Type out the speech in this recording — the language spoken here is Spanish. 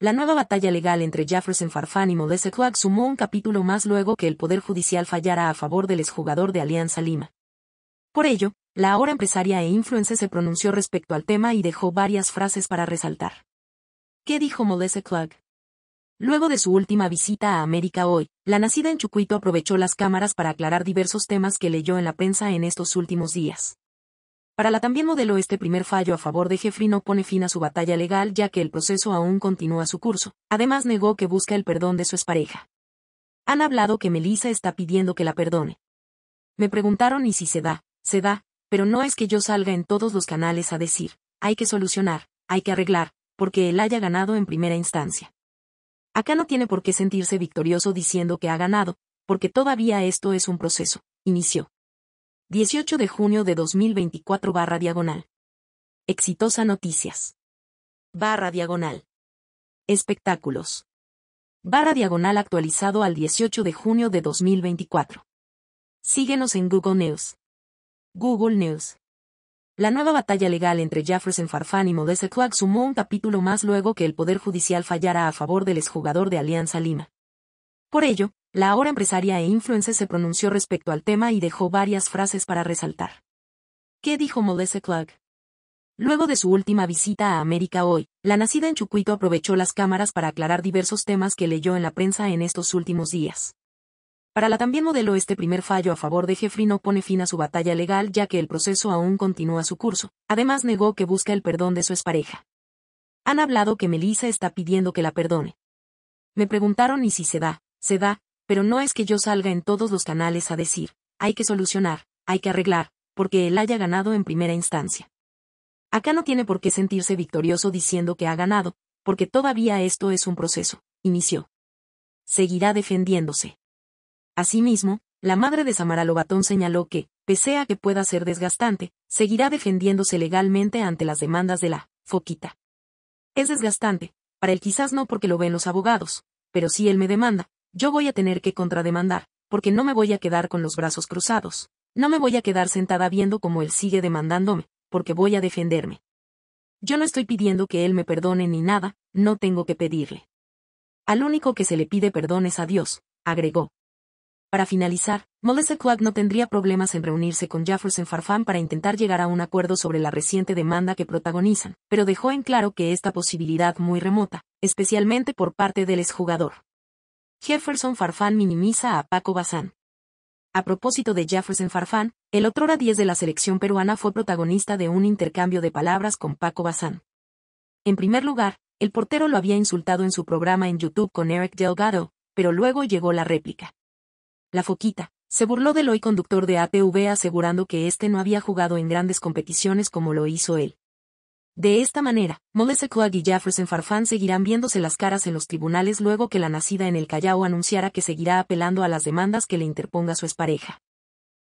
La nueva batalla legal entre Jefferson Farfán y Modeste Clark sumó un capítulo más luego que el Poder Judicial fallara a favor del exjugador de Alianza Lima. Por ello, la ahora empresaria e influencer se pronunció respecto al tema y dejó varias frases para resaltar. ¿Qué dijo Modeste Clark? Luego de su última visita a América Hoy, la nacida en Chucuito aprovechó las cámaras para aclarar diversos temas que leyó en la prensa en estos últimos días. Para la también modelo este primer fallo a favor de Jeffrey no pone fin a su batalla legal ya que el proceso aún continúa su curso, además negó que busca el perdón de su pareja. Han hablado que Melissa está pidiendo que la perdone. Me preguntaron y si se da, se da, pero no es que yo salga en todos los canales a decir, hay que solucionar, hay que arreglar, porque él haya ganado en primera instancia. Acá no tiene por qué sentirse victorioso diciendo que ha ganado, porque todavía esto es un proceso, inició. 18 de junio de 2024 barra diagonal. Exitosa Noticias. Barra diagonal. Espectáculos. Barra diagonal actualizado al 18 de junio de 2024. Síguenos en Google News. Google News. La nueva batalla legal entre Jefferson Farfán y Modeste sumó un capítulo más luego que el Poder Judicial fallara a favor del exjugador de Alianza Lima. Por ello, la ahora empresaria e influencer se pronunció respecto al tema y dejó varias frases para resaltar. ¿Qué dijo Melissa Clark? Luego de su última visita a América Hoy, la nacida en Chucuito aprovechó las cámaras para aclarar diversos temas que leyó en la prensa en estos últimos días. Para la también modelo este primer fallo a favor de Jeffrey no pone fin a su batalla legal ya que el proceso aún continúa su curso, además negó que busca el perdón de su expareja. Han hablado que Melissa está pidiendo que la perdone. Me preguntaron y si se da, se da, pero no es que yo salga en todos los canales a decir, hay que solucionar, hay que arreglar, porque él haya ganado en primera instancia. Acá no tiene por qué sentirse victorioso diciendo que ha ganado, porque todavía esto es un proceso, inició. Seguirá defendiéndose. Asimismo, la madre de Samara Lobatón señaló que, pese a que pueda ser desgastante, seguirá defendiéndose legalmente ante las demandas de la foquita. Es desgastante, para él quizás no porque lo ven los abogados, pero si él me demanda, yo voy a tener que contrademandar, porque no me voy a quedar con los brazos cruzados. No me voy a quedar sentada viendo cómo él sigue demandándome, porque voy a defenderme. Yo no estoy pidiendo que él me perdone ni nada, no tengo que pedirle. Al único que se le pide perdón es a Dios, agregó. Para finalizar, Melissa Clark no tendría problemas en reunirse con Jefferson Farfán para intentar llegar a un acuerdo sobre la reciente demanda que protagonizan, pero dejó en claro que esta posibilidad muy remota, especialmente por parte del exjugador. Jefferson Farfán minimiza a Paco Bazán. A propósito de Jefferson Farfán, el otrora 10 de la selección peruana fue protagonista de un intercambio de palabras con Paco Bazán. En primer lugar, el portero lo había insultado en su programa en YouTube con Eric Delgado, pero luego llegó la réplica. La foquita, se burló del hoy conductor de ATV asegurando que este no había jugado en grandes competiciones como lo hizo él. De esta manera, Melissa Clark y Jefferson Farfán seguirán viéndose las caras en los tribunales luego que la nacida en el Callao anunciara que seguirá apelando a las demandas que le interponga su expareja.